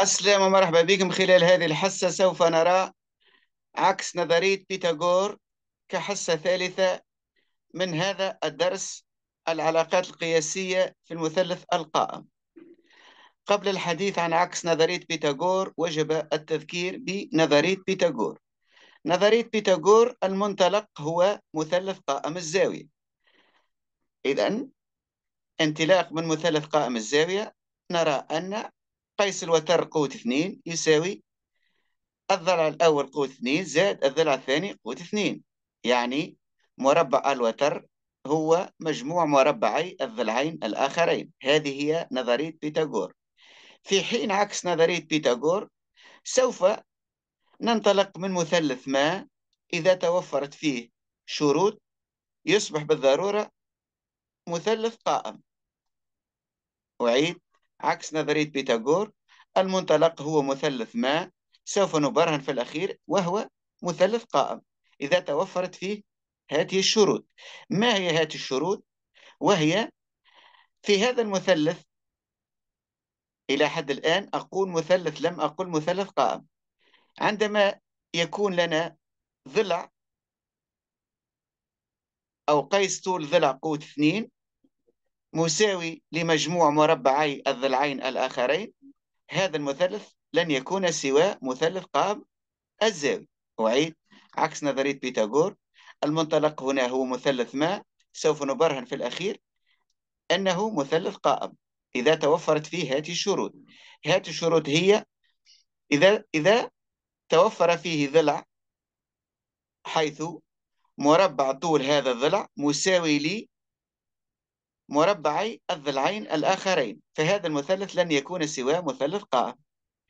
السلام ومرحبا بكم خلال هذه الحصة سوف نرى عكس نظرية بيتاغور كحصة ثالثة من هذا الدرس العلاقات القياسية في المثلث القائم قبل الحديث عن عكس نظرية بيتاغور وجب التذكير بنظرية بيتاغور نظرية بيتاغور المنطلق هو مثلث قائم الزاوية إذا انطلاق من مثلث قائم الزاوية نرى أن قيس الوتر قوة اثنين يساوي الضلع الأول قوة اثنين زائد الضلع الثاني قوة اثنين يعني مربع الوتر هو مجموع مربعي الضلعين الآخرين هذه هي نظرية بيتاغور في حين عكس نظرية بيتاغور سوف ننطلق من مثلث ما إذا توفرت فيه شروط يصبح بالضرورة مثلث قائم أعيد عكس نظرية بيتاغور المنطلق هو مثلث ما سوف نبرهن في الأخير وهو مثلث قائم إذا توفرت فيه هذه الشروط ما هي هذه الشروط؟ وهي في هذا المثلث إلى حد الآن أقول مثلث لم أقل مثلث قائم عندما يكون لنا ضلع أو قيس طول ضلع قوة اثنين مساوي لمجموع مربعي الضلعين الآخرين هذا المثلث لن يكون سوى مثلث قاب الزاوية أعيد عكس نظرية بيتاغور المنطلق هنا هو مثلث ما سوف نبرهن في الأخير أنه مثلث قائم إذا توفرت فيه هذه الشروط هذه الشروط هي إذا إذا توفر فيه ضلع حيث مربع طول هذا الضلع مساوي لي مربعي الضلعين الآخرين فهذا المثلث لن يكون سوى مثلث قاف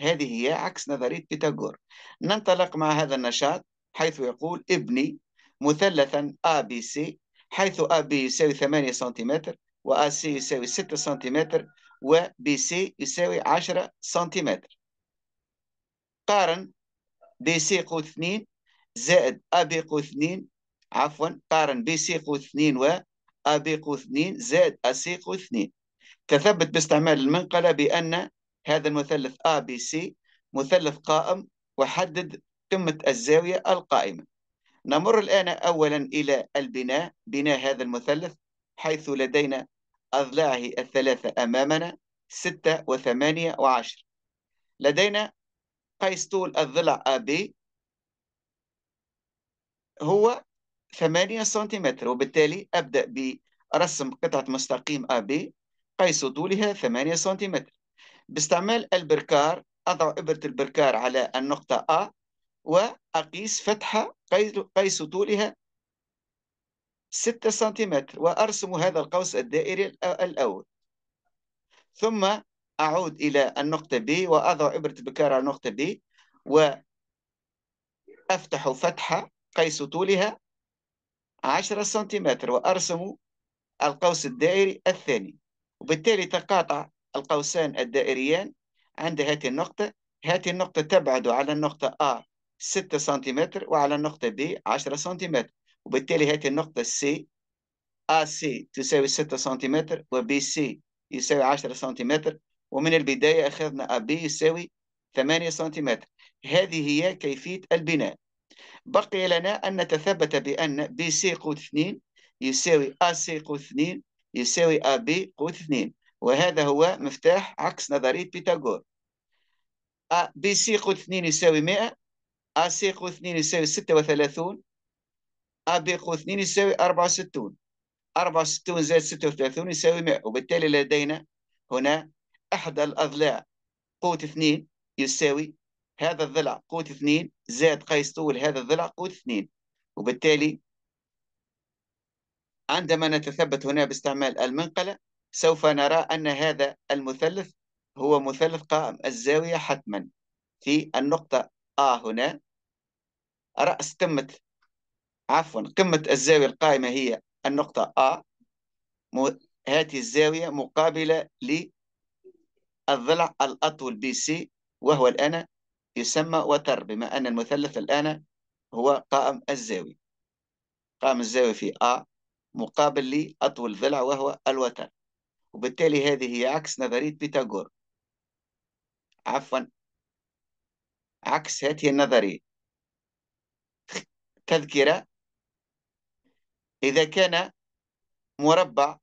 هذه هي عكس نظرية بيتاغور ننطلق مع هذا النشاط حيث يقول ابني مثلثا ABC حيث AB يساوي 8 سنتيمتر وAC يساوي 6 سنتيمتر وBC يساوي 10 سنتيمتر قارن BC قوس 2 زائد AB قوس 2 عفوا قارن BC قوس 2 و أذيق اثنين زائد أسيق اثنين تثبت باستعمال المنقلة بأن هذا المثلث أ بي سي مثلث قائم وحدد قمة الزاوية القائمة نمر الآن أولا إلى البناء بناء هذا المثلث حيث لدينا أضلاعه الثلاثة أمامنا ستة وثمانية وعشر لدينا قيس طول الضلع AB هو 8 سنتيمتر وبالتالي أبدأ برسم قطعة مستقيم AB قيس طولها 8 سنتيمتر باستعمال البركار أضع إبرة البركار على النقطة A وأقيس فتحة قيس طولها 6 سنتيمتر وأرسم هذا القوس الدائري الأول ثم أعود إلى النقطة B وأضع إبرة البركار على النقطة B وأفتح فتحة قيس طولها 10 سنتيمتر وأرسم القوس الدائري الثاني وبالتالي تقاطع القوسان الدائريان عند هذه النقطة هذه النقطة تبعد على النقطة A 6 سنتيمتر وعلى النقطة B 10 سنتيمتر وبالتالي هذه النقطة C AC تساوي 6 سنتيمتر وBC يساوي 10 سنتيمتر ومن البداية أخذنا AB يساوي 8 سنتيمتر هذه هي كيفية البناء بقي لنا أن نتثبت بأن بي سي قوت 2 يساوي أ سي قوت 2 يساوي أ بي قوت 2 وهذا هو مفتاح عكس نظرية بيتاغور أ بي سي قوت 2 يساوي 100 أ سي قوت 2 يساوي 36 أ بي قوت 2 يساوي 64 64 زائد 36 يساوي 100 وبالتالي لدينا هنا أحد الأضلاع قوت 2 يساوي هذا الضلع قوة اثنين زائد قيس طول هذا الضلع قوة اثنين وبالتالي عندما نتثبت هنا باستعمال المنقلة سوف نرى أن هذا المثلث هو مثلث قائم الزاوية حتما في النقطة A هنا رأس قمة عفوا قمة الزاوية القائمة هي النقطة A هذه الزاوية مقابلة للضلع الأطول BC وهو الآن يسمى وتر بما أن المثلث الآن هو قائم الزاوي قائم الزاوي في A مقابل لأطول ضلع وهو الوتر وبالتالي هذه هي عكس نظرية بيتاغور عفوا عكس هذه النظرية تذكرة إذا كان مربع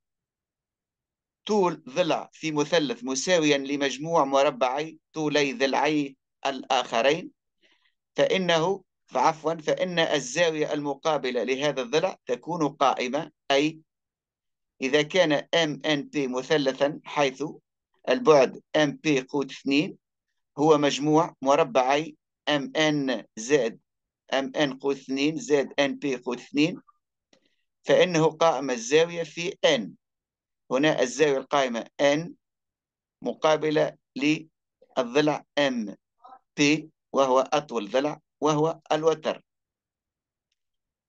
طول ضلع في مثلث مساويا لمجموع مربعي طولي ضلعيه الآخرين فإنه عفوا فإن الزاوية المقابلة لهذا الضلع تكون قائمة أي إذا كان MNP مثلثا حيث البعد MP قوت 2 هو مجموع مربعي MN زائد MN قوت 2 زائد NP قوت 2 فإنه قائمة الزاوية في N هنا الزاوية القائمة N مقابلة للضلع M بي وهو أطول ضلع وهو الوتر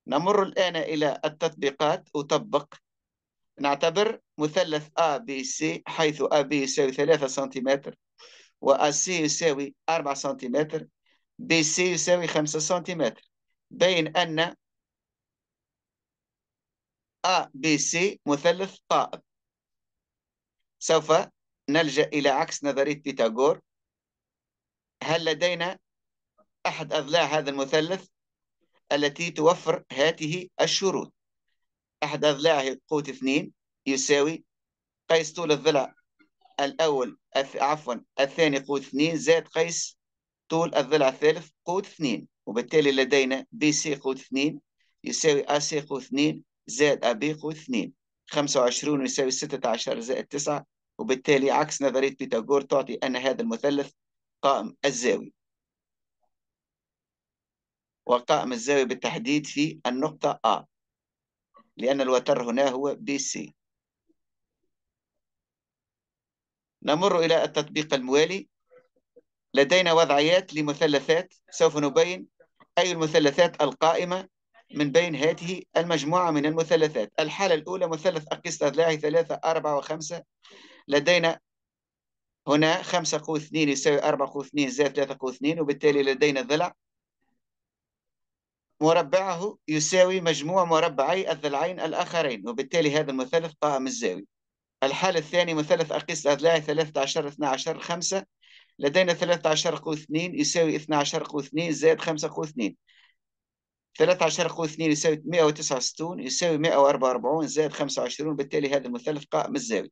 نمر الآن إلى التطبيقات أطبق نعتبر مثلث ABC حيث AB يساوي 3 سنتيمتر و AC يساوي 4 سنتيمتر BC يساوي 5 سنتيمتر بين أن ABC مثلث قائم سوف نلجأ إلى عكس نظرية بيتاغور هل لدينا أحد أضلاع هذا المثلث التي توفر هاته الشروط أحد أضلاعه قوت اثنين يساوي قيس طول الضلع الأول عفوا الثاني قوت اثنين زائد قيس طول الضلع الثالث قوت اثنين وبالتالي لدينا بي سي قوت اثنين يساوي أ سي قوت اثنين زائد أ بي قوت اثنين خمسة وعشرون يساوي ستة عشر زائد تسعة وبالتالي عكس نظرية بيتاغور تعطي أن هذا المثلث قائم الزاوي وقائم الزاوية بالتحديد في النقطة A لأن الوتر هنا هو BC نمر إلى التطبيق الموالي لدينا وضعيات لمثلثات سوف نبين أي المثلثات القائمة من بين هذه المجموعة من المثلثات الحالة الأولى مثلث أقيس أضلاعي ثلاثة أربعة وخمسة لدينا هنا 5 قوة 2 يساوي 4 قوة 2 زائد 3 قوة 2 وبالتالي لدينا ضلع مربعه يساوي مجموع مربعي الضلعين الآخرين وبالتالي هذا المثلث قائم الزاوية الحالة الثانية مثلث أقيس الأضلاع 13 12 5 لدينا 13 قوة 2 يساوي 12 قوة 2 زائد 5 قوة 2 13 قوة 2 يساوي 169 يساوي 144 زائد 25 وبالتالي هذا المثلث قائم الزاوية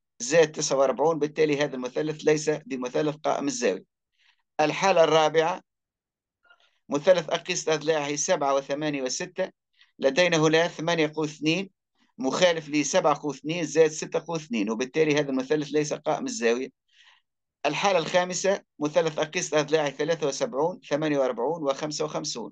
زائد 49 بالتالي هذا المثلث ليس بمثلث قائم الزاوية الحالة الرابعة مثلث أقصى أضلاعه 7 و8 و6 لدينا هنا 8 قوس 2 مخالف ل 7 قوس 2 زائد 6 قوس 2 وبالتالي هذا المثلث ليس قائم الزاوية الحالة الخامسة مثلث أقصى أضلاعه 73 48 و55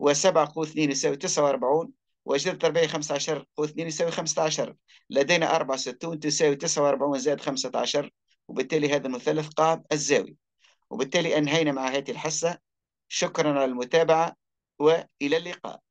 و7 قوة 2 يساوي 49 وجذر 40 15 قوة 2 يساوي 15 لدينا 64 تساوي 49 زائد 15 وبالتالي هذا المثلث قاب الزاوية وبالتالي أنهينا مع هذه الحصة شكرا على المتابعة وإلى اللقاء